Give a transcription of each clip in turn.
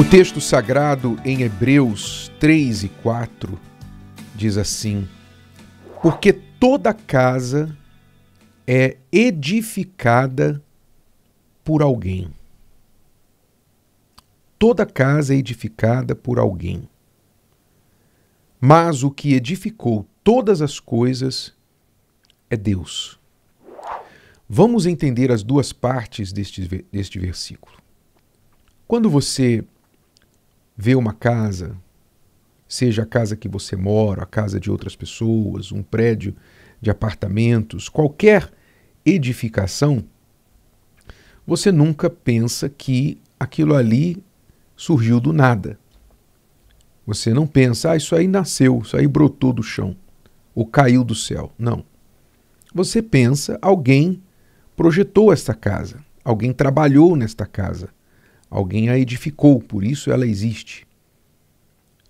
O texto sagrado em Hebreus 3 e 4 diz assim: Porque toda casa é edificada por alguém. Toda casa é edificada por alguém. Mas o que edificou todas as coisas é Deus. Vamos entender as duas partes deste, deste versículo. Quando você vê uma casa, seja a casa que você mora, a casa de outras pessoas, um prédio de apartamentos, qualquer edificação, você nunca pensa que aquilo ali surgiu do nada. Você não pensa, ah, isso aí nasceu, isso aí brotou do chão ou caiu do céu. Não. Você pensa, alguém projetou esta casa, alguém trabalhou nesta casa, Alguém a edificou, por isso ela existe.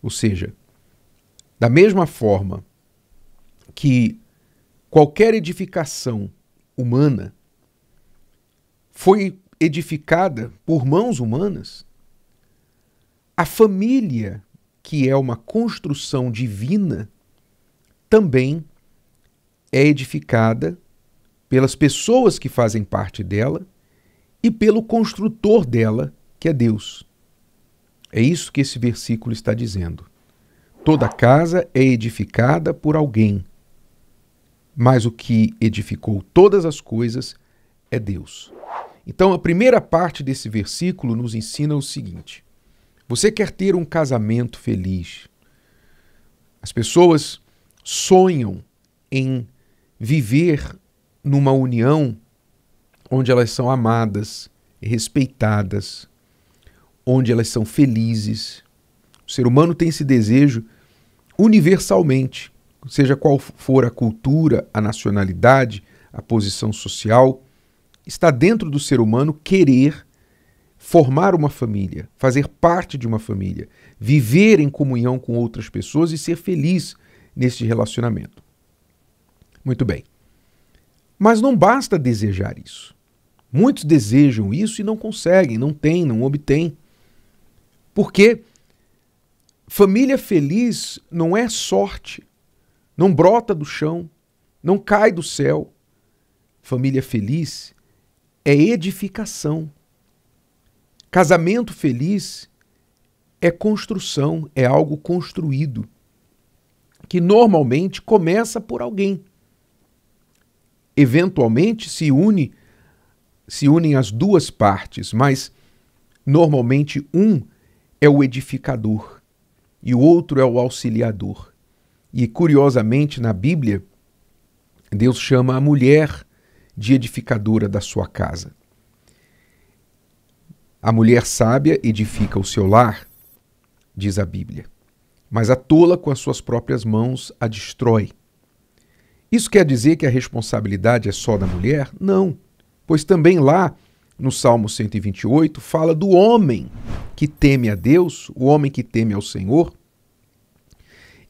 Ou seja, da mesma forma que qualquer edificação humana foi edificada por mãos humanas, a família, que é uma construção divina, também é edificada pelas pessoas que fazem parte dela e pelo construtor dela, que é Deus. É isso que esse versículo está dizendo. Toda casa é edificada por alguém, mas o que edificou todas as coisas é Deus. Então, a primeira parte desse versículo nos ensina o seguinte: você quer ter um casamento feliz. As pessoas sonham em viver numa união onde elas são amadas, respeitadas, onde elas são felizes. O ser humano tem esse desejo universalmente, seja qual for a cultura, a nacionalidade, a posição social, está dentro do ser humano querer formar uma família, fazer parte de uma família, viver em comunhão com outras pessoas e ser feliz neste relacionamento. Muito bem. Mas não basta desejar isso. Muitos desejam isso e não conseguem, não têm, não obtêm. Porque família feliz não é sorte, não brota do chão, não cai do céu. Família feliz é edificação. Casamento feliz é construção, é algo construído, que normalmente começa por alguém. Eventualmente se une se unem as duas partes, mas normalmente um é o edificador e o outro é o auxiliador. E curiosamente, na Bíblia, Deus chama a mulher de edificadora da sua casa. A mulher sábia edifica o seu lar, diz a Bíblia, mas a tola com as suas próprias mãos a destrói. Isso quer dizer que a responsabilidade é só da mulher? Não, pois também lá, no Salmo 128, fala do homem que teme a Deus, o homem que teme ao Senhor,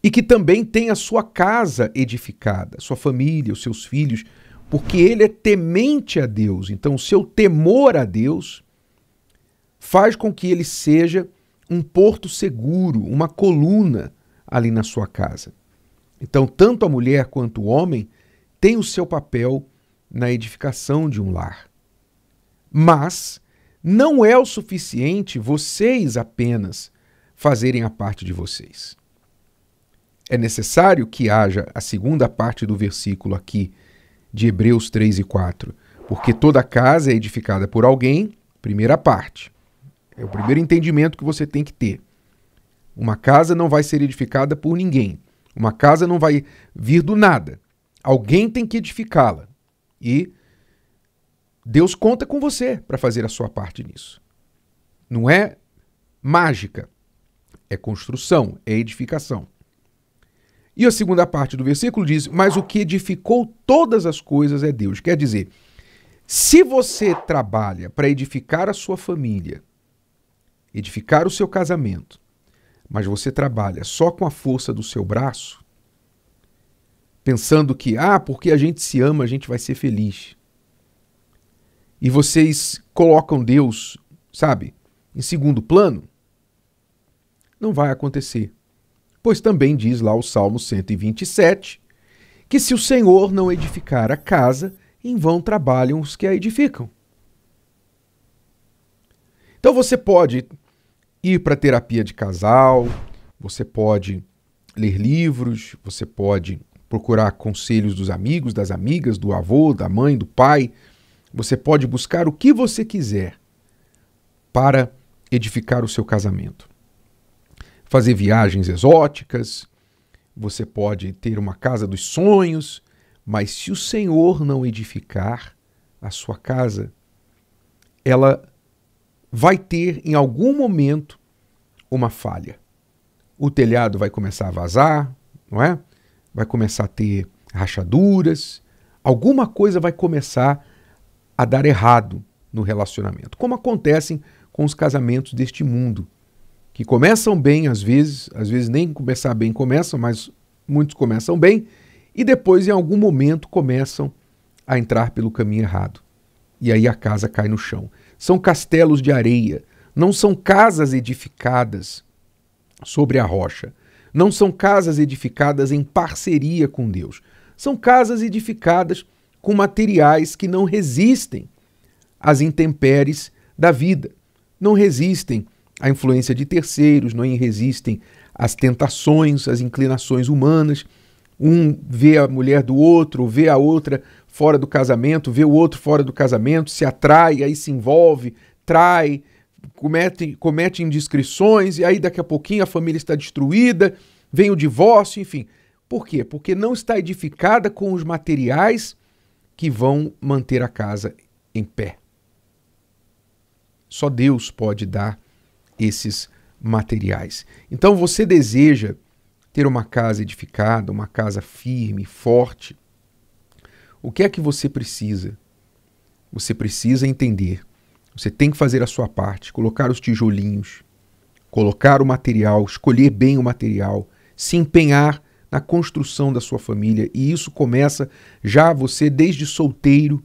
e que também tem a sua casa edificada, sua família, os seus filhos, porque ele é temente a Deus. Então, o seu temor a Deus faz com que ele seja um porto seguro, uma coluna ali na sua casa. Então, tanto a mulher quanto o homem têm o seu papel na edificação de um lar. Mas não é o suficiente vocês apenas fazerem a parte de vocês. É necessário que haja a segunda parte do versículo aqui de Hebreus 3 e 4, porque toda casa é edificada por alguém, primeira parte. É o primeiro entendimento que você tem que ter. Uma casa não vai ser edificada por ninguém. Uma casa não vai vir do nada. Alguém tem que edificá-la. E Deus conta com você para fazer a sua parte nisso. Não é mágica, é construção, é edificação. E a segunda parte do versículo diz: Mas o que edificou todas as coisas é Deus. Quer dizer, se você trabalha para edificar a sua família, edificar o seu casamento, mas você trabalha só com a força do seu braço, pensando que, ah, porque a gente se ama, a gente vai ser feliz e vocês colocam Deus, sabe, em segundo plano, não vai acontecer. Pois também diz lá o Salmo 127 que se o Senhor não edificar a casa, em vão trabalham os que a edificam. Então você pode ir para terapia de casal, você pode ler livros, você pode procurar conselhos dos amigos, das amigas, do avô, da mãe, do pai, você pode buscar o que você quiser para edificar o seu casamento. Fazer viagens exóticas, você pode ter uma casa dos sonhos, mas se o Senhor não edificar a sua casa, ela vai ter em algum momento uma falha. O telhado vai começar a vazar, não é? Vai começar a ter rachaduras, alguma coisa vai começar a dar errado no relacionamento, como acontecem com os casamentos deste mundo, que começam bem às vezes, às vezes nem começar bem começam, mas muitos começam bem e depois em algum momento começam a entrar pelo caminho errado. E aí a casa cai no chão. São castelos de areia, não são casas edificadas sobre a rocha, não são casas edificadas em parceria com Deus. São casas edificadas com materiais que não resistem às intempéries da vida, não resistem à influência de terceiros, não resistem às tentações, às inclinações humanas. Um vê a mulher do outro, vê a outra fora do casamento, vê o outro fora do casamento, se atrai, aí se envolve, trai, comete, comete indiscrições, e aí daqui a pouquinho a família está destruída, vem o divórcio, enfim. Por quê? Porque não está edificada com os materiais que vão manter a casa em pé. Só Deus pode dar esses materiais. Então você deseja ter uma casa edificada, uma casa firme, forte. O que é que você precisa? Você precisa entender. Você tem que fazer a sua parte, colocar os tijolinhos, colocar o material, escolher bem o material, se empenhar na construção da sua família. E isso começa já você desde solteiro.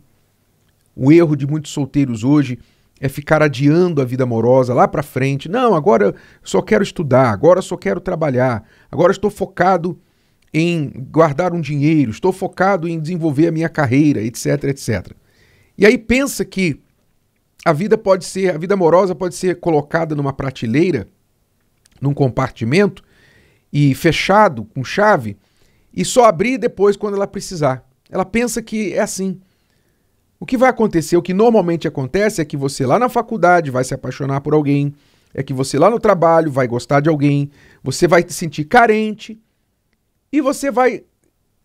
O erro de muitos solteiros hoje é ficar adiando a vida amorosa lá para frente. Não, agora eu só quero estudar, agora eu só quero trabalhar, agora estou focado em guardar um dinheiro, estou focado em desenvolver a minha carreira, etc, etc. E aí pensa que a vida pode ser, a vida amorosa pode ser colocada numa prateleira, num compartimento, e fechado, com chave, e só abrir depois quando ela precisar. Ela pensa que é assim. O que vai acontecer, o que normalmente acontece é que você lá na faculdade vai se apaixonar por alguém, é que você lá no trabalho vai gostar de alguém, você vai se sentir carente e você vai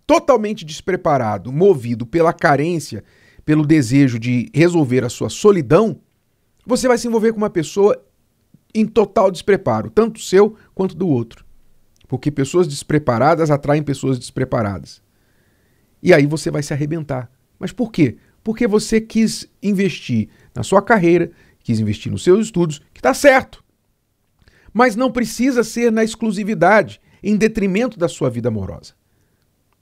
totalmente despreparado, movido pela carência, pelo desejo de resolver a sua solidão, você vai se envolver com uma pessoa em total despreparo, tanto seu quanto do outro. Porque pessoas despreparadas atraem pessoas despreparadas. E aí você vai se arrebentar. Mas por quê? Porque você quis investir na sua carreira, quis investir nos seus estudos, que está certo. Mas não precisa ser na exclusividade, em detrimento da sua vida amorosa. O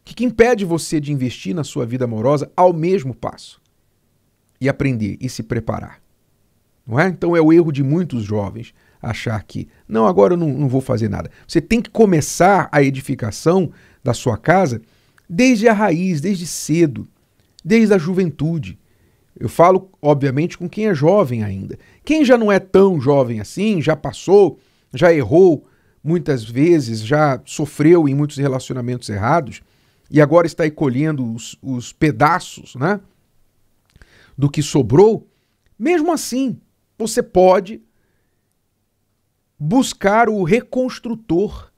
que, que impede você de investir na sua vida amorosa ao mesmo passo? E aprender e se preparar. Não é? Então é o erro de muitos jovens achar que, não, agora eu não, não vou fazer nada. Você tem que começar a edificação da sua casa desde a raiz, desde cedo, desde a juventude. Eu falo, obviamente, com quem é jovem ainda. Quem já não é tão jovem assim, já passou, já errou muitas vezes, já sofreu em muitos relacionamentos errados e agora está aí colhendo os, os pedaços né, do que sobrou, mesmo assim, você pode buscar o reconstrutor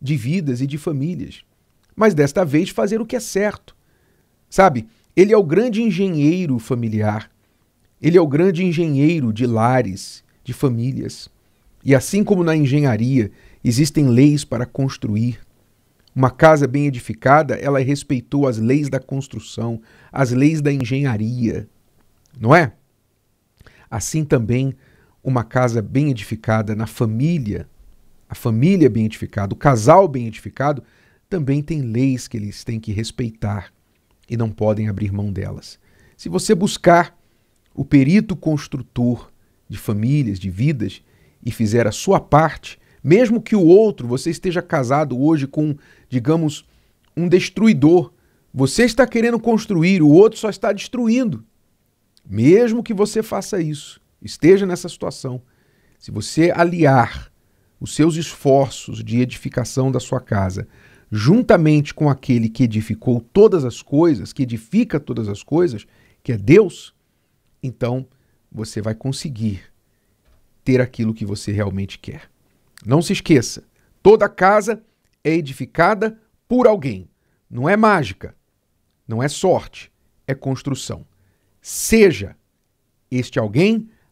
de vidas e de famílias, mas desta vez fazer o que é certo. Sabe, ele é o grande engenheiro familiar, ele é o grande engenheiro de lares, de famílias. E assim como na engenharia existem leis para construir, uma casa bem edificada, ela respeitou as leis da construção, as leis da engenharia, não é? Assim também uma casa bem edificada na família, a família bem edificada, o casal bem edificado, também tem leis que eles têm que respeitar e não podem abrir mão delas. Se você buscar o perito construtor de famílias, de vidas, e fizer a sua parte, mesmo que o outro, você esteja casado hoje com, digamos, um destruidor, você está querendo construir, o outro só está destruindo. Mesmo que você faça isso, esteja nessa situação, se você aliar os seus esforços de edificação da sua casa juntamente com aquele que edificou todas as coisas, que edifica todas as coisas, que é Deus, então você vai conseguir ter aquilo que você realmente quer. Não se esqueça, toda casa é edificada por alguém. Não é mágica, não é sorte, é construção. Seja este alguém